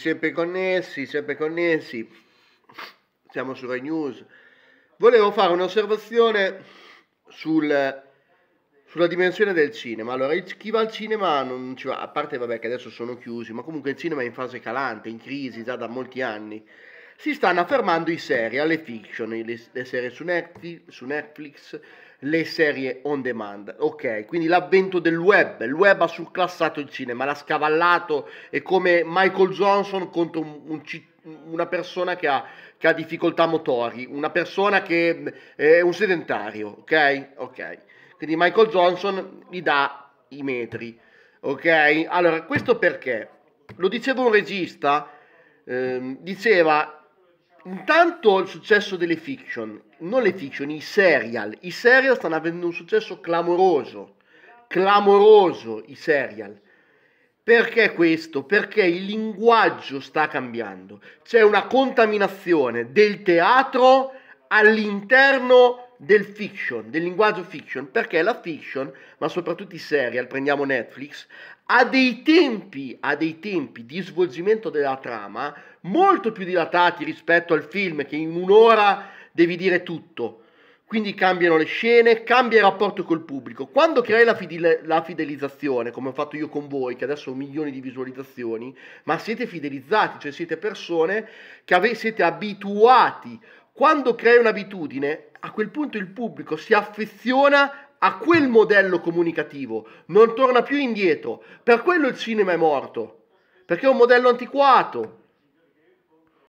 Sempre connessi, sempre connessi, siamo su Rai News. Volevo fare un'osservazione sul, sulla dimensione del cinema. Allora, chi va al cinema non ci va, a parte vabbè che adesso sono chiusi, ma comunque il cinema è in fase calante, in crisi già da molti anni si stanno affermando i serial, le fiction, le, le serie su Netflix, su Netflix, le serie on demand. Ok, quindi l'avvento del web, il web ha surclassato il cinema, l'ha scavallato, è come Michael Johnson contro un, un una persona che ha, che ha, difficoltà motori, una persona che è un sedentario, ok? Ok. Quindi Michael Johnson gli dà i metri, ok? Allora, questo perché? Lo diceva un regista, eh, diceva Intanto il successo delle fiction, non le fiction, i serial. I serial stanno avendo un successo clamoroso, clamoroso i serial. Perché questo? Perché il linguaggio sta cambiando. C'è una contaminazione del teatro all'interno del fiction, del linguaggio fiction, perché la fiction, ma soprattutto i serial, prendiamo Netflix, ha dei tempi, ha dei tempi di svolgimento della trama molto più dilatati rispetto al film che in un'ora devi dire tutto. Quindi cambiano le scene, cambia il rapporto col pubblico. Quando crei la, fidel- la fidelizzazione, come ho fatto io con voi, che adesso ho milioni di visualizzazioni, ma siete fidelizzati, cioè siete persone che ave- siete abituati quando crei un'abitudine, a quel punto il pubblico si affeziona a quel modello comunicativo, non torna più indietro. Per quello il cinema è morto, perché è un modello antiquato,